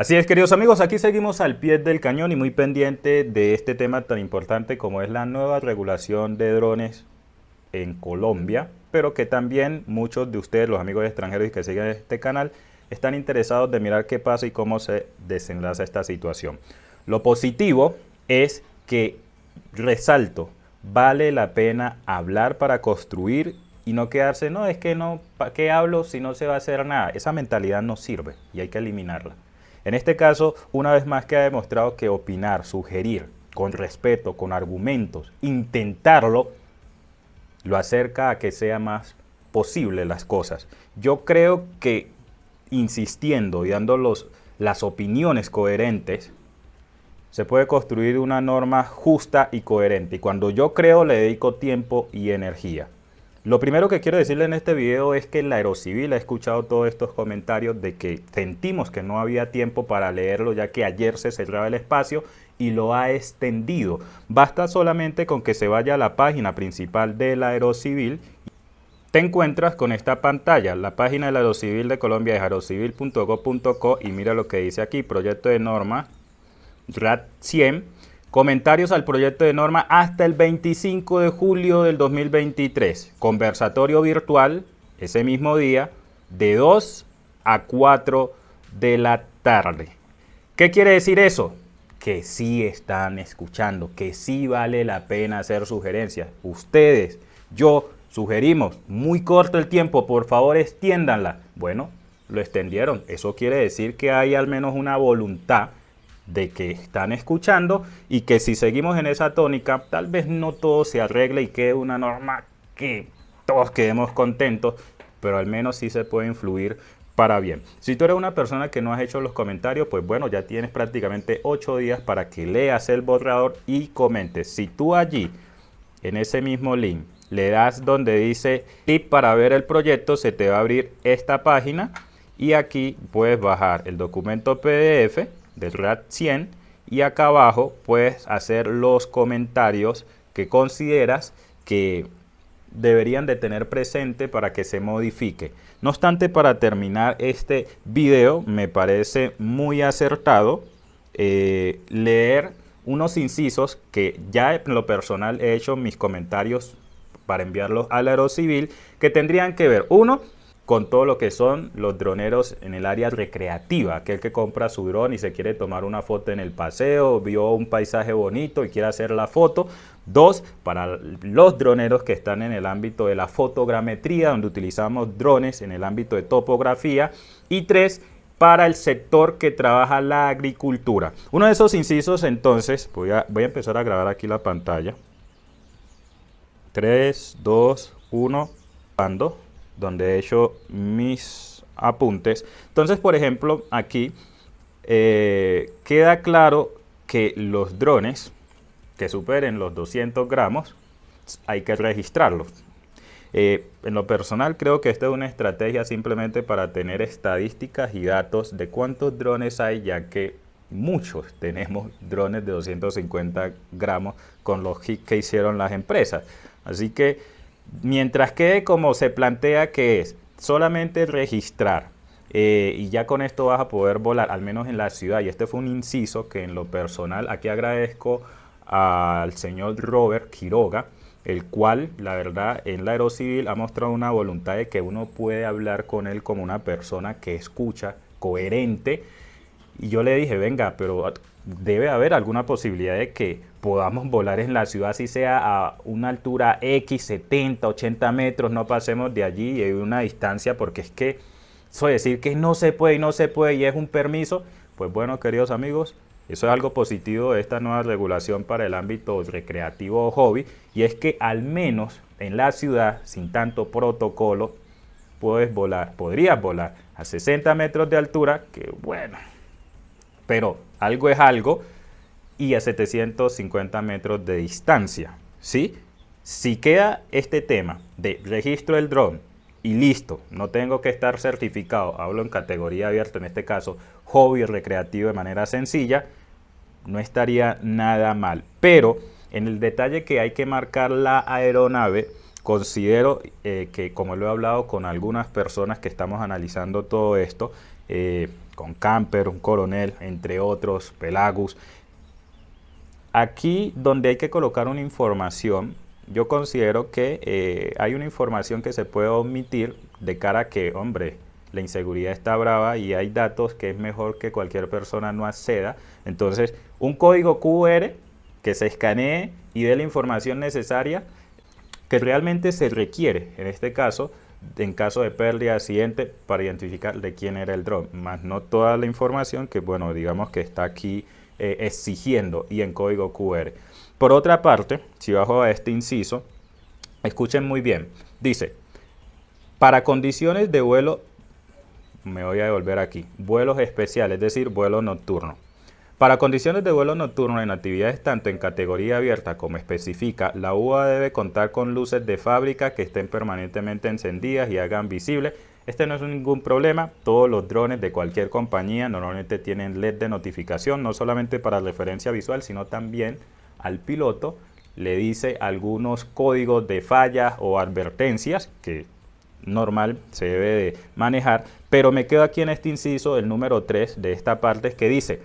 Así es, queridos amigos, aquí seguimos al pie del cañón y muy pendiente de este tema tan importante como es la nueva regulación de drones en Colombia, pero que también muchos de ustedes, los amigos extranjeros que siguen este canal, están interesados de mirar qué pasa y cómo se desenlaza esta situación. Lo positivo es que, resalto, vale la pena hablar para construir y no quedarse, no, es que no, ¿para qué hablo si no se va a hacer nada? Esa mentalidad no sirve y hay que eliminarla. En este caso, una vez más que ha demostrado que opinar, sugerir, con respeto, con argumentos, intentarlo, lo acerca a que sea más posible las cosas. Yo creo que insistiendo y dando las opiniones coherentes, se puede construir una norma justa y coherente. Y cuando yo creo, le dedico tiempo y energía. Lo primero que quiero decirle en este video es que la Aerocivil ha escuchado todos estos comentarios de que sentimos que no había tiempo para leerlo ya que ayer se cerraba el espacio y lo ha extendido. Basta solamente con que se vaya a la página principal de la Aerocivil te encuentras con esta pantalla, la página de la Aerocivil de Colombia es aerocivil.gov.co y mira lo que dice aquí, proyecto de norma RAT 100 Comentarios al proyecto de norma hasta el 25 de julio del 2023. Conversatorio virtual ese mismo día de 2 a 4 de la tarde. ¿Qué quiere decir eso? Que sí están escuchando, que sí vale la pena hacer sugerencias. Ustedes, yo sugerimos, muy corto el tiempo, por favor extiéndanla. Bueno, lo extendieron. Eso quiere decir que hay al menos una voluntad de que están escuchando y que si seguimos en esa tónica, tal vez no todo se arregle y quede una norma que todos quedemos contentos, pero al menos sí se puede influir para bien. Si tú eres una persona que no has hecho los comentarios, pues bueno, ya tienes prácticamente Ocho días para que leas el borrador y comentes. Si tú allí, en ese mismo link, le das donde dice tip para ver el proyecto, se te va a abrir esta página y aquí puedes bajar el documento PDF del RAT 100 y acá abajo puedes hacer los comentarios que consideras que deberían de tener presente para que se modifique. No obstante, para terminar este video, me parece muy acertado eh, leer unos incisos que ya en lo personal he hecho mis comentarios para enviarlos al aerocivil que tendrían que ver, uno, con todo lo que son los droneros en el área recreativa, aquel que compra su dron y se quiere tomar una foto en el paseo, vio un paisaje bonito y quiere hacer la foto. Dos, para los droneros que están en el ámbito de la fotogrametría, donde utilizamos drones en el ámbito de topografía. Y tres, para el sector que trabaja la agricultura. Uno de esos incisos entonces, voy a, empezar a grabar aquí la pantalla. Tres, dos, uno, cuando donde he hecho mis apuntes. Entonces, por ejemplo, aquí eh, queda claro que los drones que superen los 200 gramos hay que registrarlos. Eh, en lo personal creo que esta es una estrategia simplemente para tener estadísticas y datos de cuántos drones hay, ya que muchos tenemos drones de 250 gramos con los hits que hicieron las empresas. Así que Mientras que como se plantea que es solamente registrar eh, y ya con esto vas a poder volar, al menos en la ciudad. Y este fue un inciso que en lo personal aquí agradezco al señor Robert Quiroga, el cual la verdad en la civil ha mostrado una voluntad de que uno puede hablar con él como una persona que escucha, coherente. Y yo le dije, venga, pero debe haber alguna posibilidad de que podamos volar en la ciudad, si sea a una altura X, 70, 80 metros, no pasemos de allí y hay una distancia, porque es que eso decir que no se puede y no se puede y es un permiso, pues bueno, queridos amigos, eso es algo positivo de esta nueva regulación para el ámbito recreativo o hobby, y es que al menos en la ciudad, sin tanto protocolo, puedes volar, podrías volar a 60 metros de altura, que bueno, pero algo es algo y a 750 metros de distancia, ¿sí? Si queda este tema de registro del dron y listo, no tengo que estar certificado, hablo en categoría abierta en este caso, hobby recreativo de manera sencilla, no estaría nada mal. Pero en el detalle que hay que marcar la aeronave, considero eh, que como lo he hablado con algunas personas que estamos analizando todo esto, eh, con Camper, un coronel, entre otros, Pelagus. Aquí donde hay que colocar una información, yo considero que eh, hay una información que se puede omitir de cara a que, hombre, la inseguridad está brava y hay datos que es mejor que cualquier persona no acceda. Entonces, un código QR que se escanee y dé la información necesaria que realmente se requiere, en este caso, en caso de pérdida de accidente para identificar de quién era el dron, más no toda la información que, bueno, digamos que está aquí eh, exigiendo y en código QR. Por otra parte, si bajo a este inciso, escuchen muy bien, dice, para condiciones de vuelo, me voy a devolver aquí, vuelos especiales, es decir, vuelo nocturno. Para condiciones de vuelo nocturno en actividades tanto en categoría abierta como específica, la UA debe contar con luces de fábrica que estén permanentemente encendidas y hagan visible. Este no es ningún problema, todos los drones de cualquier compañía normalmente tienen LED de notificación, no solamente para referencia visual, sino también al piloto le dice algunos códigos de fallas o advertencias que normal se debe de manejar, pero me quedo aquí en este inciso, el número 3 de esta parte que dice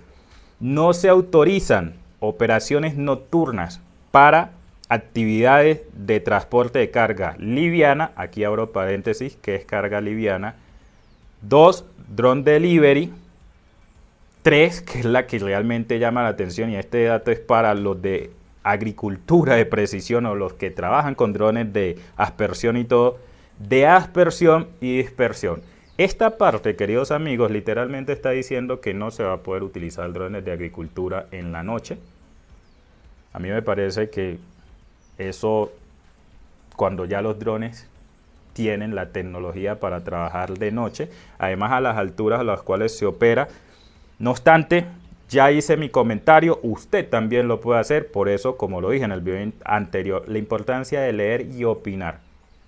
no se autorizan operaciones nocturnas para actividades de transporte de carga liviana, aquí abro paréntesis, que es carga liviana. Dos, drone delivery. Tres, que es la que realmente llama la atención y este dato es para los de agricultura de precisión o los que trabajan con drones de aspersión y todo, de aspersión y dispersión. Esta parte, queridos amigos, literalmente está diciendo que no se va a poder utilizar drones de agricultura en la noche. A mí me parece que eso, cuando ya los drones tienen la tecnología para trabajar de noche, además a las alturas a las cuales se opera, no obstante, ya hice mi comentario, usted también lo puede hacer, por eso, como lo dije en el video anterior, la importancia de leer y opinar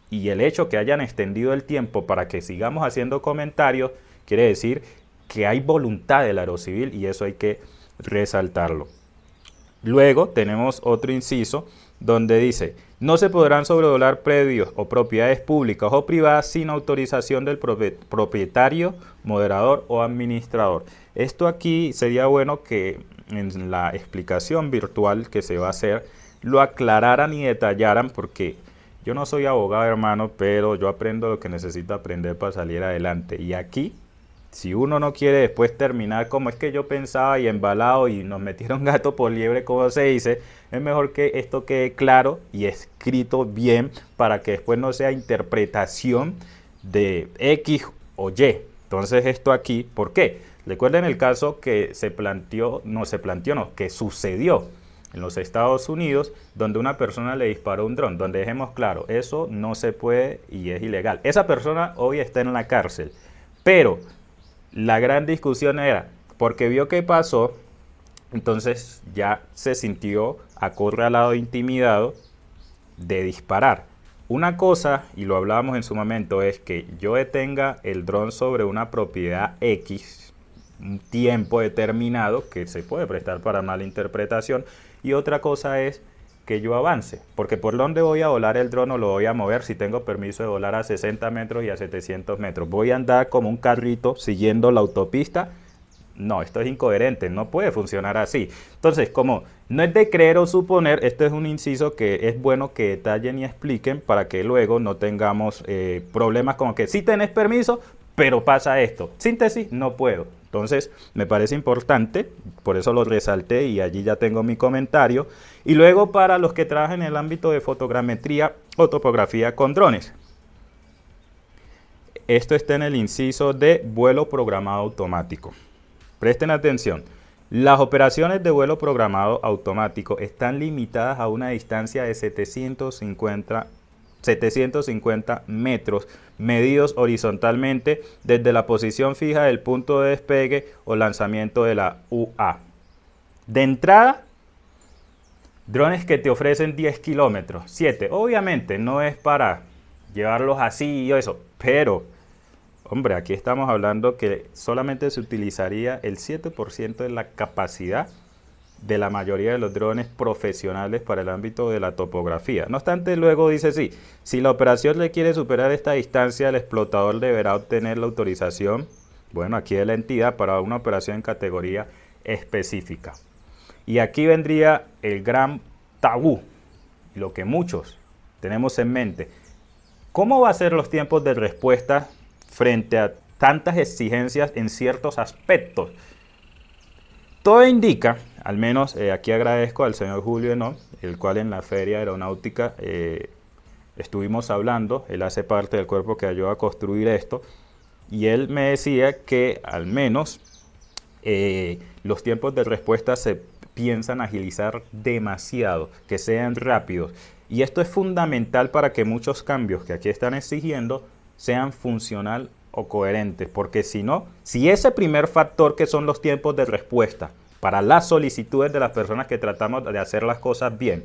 y el hecho que hayan extendido el tiempo para que sigamos haciendo comentarios quiere decir que hay voluntad del aerocivil y eso hay que resaltarlo. Luego tenemos otro inciso donde dice, no se podrán sobrevolar predios o propiedades públicas o privadas sin autorización del propietario, moderador o administrador. Esto aquí sería bueno que en la explicación virtual que se va a hacer lo aclararan y detallaran porque yo no soy abogado, hermano, pero yo aprendo lo que necesito aprender para salir adelante. Y aquí, si uno no quiere después terminar como es que yo pensaba y embalado y nos metieron gato por liebre, como se dice, es mejor que esto quede claro y escrito bien para que después no sea interpretación de X o Y. Entonces esto aquí, ¿por qué? Recuerden el caso que se planteó, no se planteó, no, que sucedió en los Estados Unidos, donde una persona le disparó un dron, donde dejemos claro, eso no se puede y es ilegal. Esa persona hoy está en la cárcel, pero la gran discusión era, porque vio qué pasó, entonces ya se sintió acorralado, intimidado de disparar. Una cosa, y lo hablábamos en su momento, es que yo detenga el dron sobre una propiedad X, un tiempo determinado que se puede prestar para mala interpretación, y otra cosa es que yo avance, porque por donde voy a volar el dron o lo voy a mover si tengo permiso de volar a 60 metros y a 700 metros. Voy a andar como un carrito siguiendo la autopista. No, esto es incoherente, no puede funcionar así. Entonces, como no es de creer o suponer, esto es un inciso que es bueno que detallen y expliquen para que luego no tengamos eh, problemas como que si sí tenés permiso, pero pasa esto. Síntesis, no puedo. Entonces, me parece importante, por eso lo resalté y allí ya tengo mi comentario. Y luego para los que trabajan en el ámbito de fotogrametría o topografía con drones. Esto está en el inciso de vuelo programado automático. Presten atención. Las operaciones de vuelo programado automático están limitadas a una distancia de 750 750 metros, medidos horizontalmente desde la posición fija del punto de despegue o lanzamiento de la UA. De entrada, drones que te ofrecen 10 kilómetros, 7. Obviamente no es para llevarlos así y eso, pero, hombre, aquí estamos hablando que solamente se utilizaría el 7% de la capacidad de la mayoría de los drones profesionales para el ámbito de la topografía. No obstante, luego dice sí, si la operación le quiere superar esta distancia, el explotador deberá obtener la autorización, bueno, aquí de la entidad para una operación en categoría específica. Y aquí vendría el gran tabú, lo que muchos tenemos en mente. ¿Cómo va a ser los tiempos de respuesta frente a tantas exigencias en ciertos aspectos todo indica, al menos eh, aquí agradezco al señor Julio Enón, el cual en la feria aeronáutica eh, estuvimos hablando, él hace parte del cuerpo que ayudó a construir esto, y él me decía que al menos eh, los tiempos de respuesta se piensan agilizar demasiado, que sean rápidos. Y esto es fundamental para que muchos cambios que aquí están exigiendo sean funcional o coherentes, porque si no, si ese primer factor que son los tiempos de respuesta para las solicitudes de las personas que tratamos de hacer las cosas bien,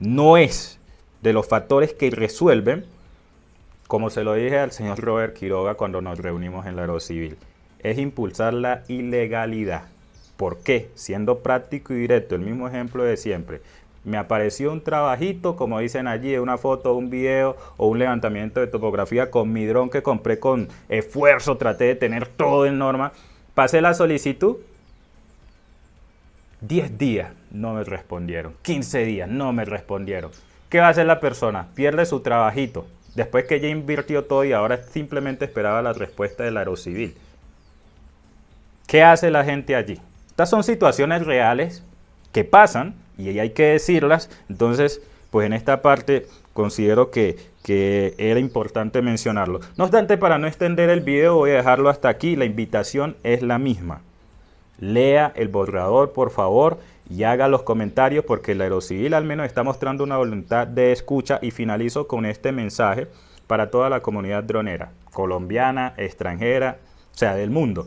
no es de los factores que resuelven, como se lo dije al señor Robert Quiroga cuando nos reunimos en la Civil, es impulsar la ilegalidad. ¿Por qué? Siendo práctico y directo, el mismo ejemplo de siempre. Me apareció un trabajito, como dicen allí, una foto, un video o un levantamiento de topografía con mi dron que compré con esfuerzo, traté de tener todo en norma. Pasé la solicitud, 10 días no me respondieron, 15 días no me respondieron. ¿Qué va a hacer la persona? Pierde su trabajito. Después que ya invirtió todo y ahora simplemente esperaba la respuesta del aerocivil. ¿Qué hace la gente allí? Estas son situaciones reales que pasan y hay que decirlas. Entonces, pues en esta parte considero que, era importante mencionarlo. No obstante, para no extender el video, voy a dejarlo hasta aquí. La invitación es la misma. Lea el borrador, por favor, y haga los comentarios porque la Aerocivil al menos está mostrando una voluntad de escucha y finalizo con este mensaje para toda la comunidad dronera, colombiana, extranjera, o sea, del mundo.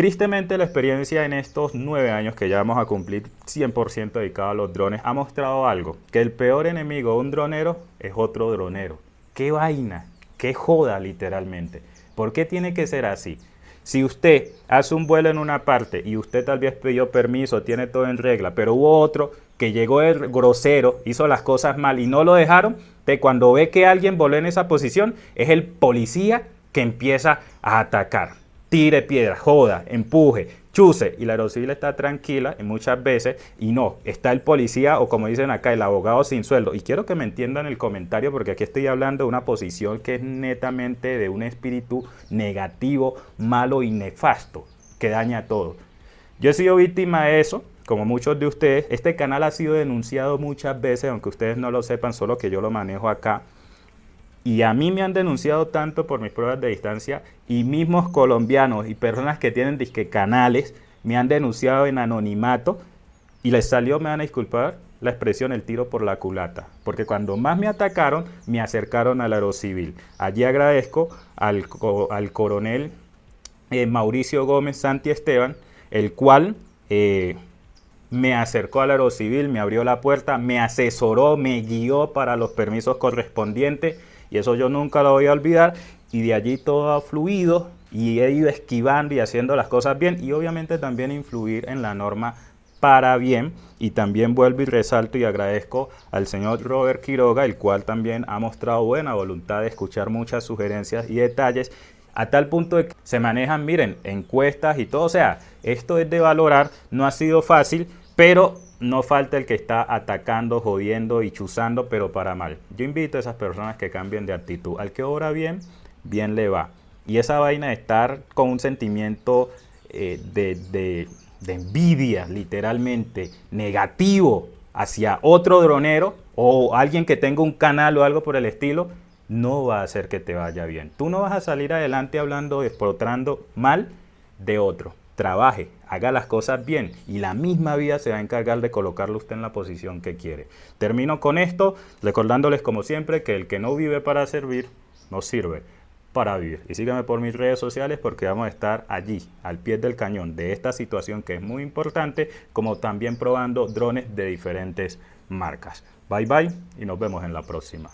Tristemente la experiencia en estos nueve años que ya vamos a cumplir 100% dedicado a los drones ha mostrado algo, que el peor enemigo de un dronero es otro dronero. ¡Qué vaina! ¡Qué joda literalmente! ¿Por qué tiene que ser así? Si usted hace un vuelo en una parte y usted tal vez pidió permiso, tiene todo en regla, pero hubo otro que llegó el grosero, hizo las cosas mal y no lo dejaron, de cuando ve que alguien voló en esa posición, es el policía que empieza a atacar tire piedra, joda, empuje, chuse y la aerocivil está tranquila y muchas veces y no, está el policía o como dicen acá el abogado sin sueldo y quiero que me entiendan el comentario porque aquí estoy hablando de una posición que es netamente de un espíritu negativo, malo y nefasto que daña a todo. Yo he sido víctima de eso, como muchos de ustedes, este canal ha sido denunciado muchas veces, aunque ustedes no lo sepan, solo que yo lo manejo acá. Y a mí me han denunciado tanto por mis pruebas de distancia y mismos colombianos y personas que tienen disque canales me han denunciado en anonimato y les salió, me van a disculpar, la expresión el tiro por la culata, porque cuando más me atacaron me acercaron al aerocivil. Allí agradezco al, al coronel eh, Mauricio Gómez Santi Esteban, el cual eh, me acercó al aerocivil, me abrió la puerta, me asesoró, me guió para los permisos correspondientes y eso yo nunca lo voy a olvidar. Y de allí todo ha fluido y he ido esquivando y haciendo las cosas bien. Y obviamente también influir en la norma para bien. Y también vuelvo y resalto y agradezco al señor Robert Quiroga, el cual también ha mostrado buena voluntad de escuchar muchas sugerencias y detalles. A tal punto de que se manejan, miren, encuestas y todo. O sea, esto es de valorar, no ha sido fácil, pero no falta el que está atacando, jodiendo y chuzando, pero para mal. Yo invito a esas personas que cambien de actitud. Al que obra bien, bien le va. Y esa vaina de estar con un sentimiento eh, de, de envidia, literalmente, negativo hacia otro dronero o alguien que tenga un canal o algo por el estilo, no va a hacer que te vaya bien. Tú no vas a salir adelante hablando, explotando mal de otro trabaje, haga las cosas bien y la misma vida se va a encargar de colocarlo usted en la posición que quiere. Termino con esto recordándoles como siempre que el que no vive para servir, no sirve para vivir. Y síganme por mis redes sociales porque vamos a estar allí, al pie del cañón de esta situación que es muy importante, como también probando drones de diferentes marcas. Bye bye y nos vemos en la próxima.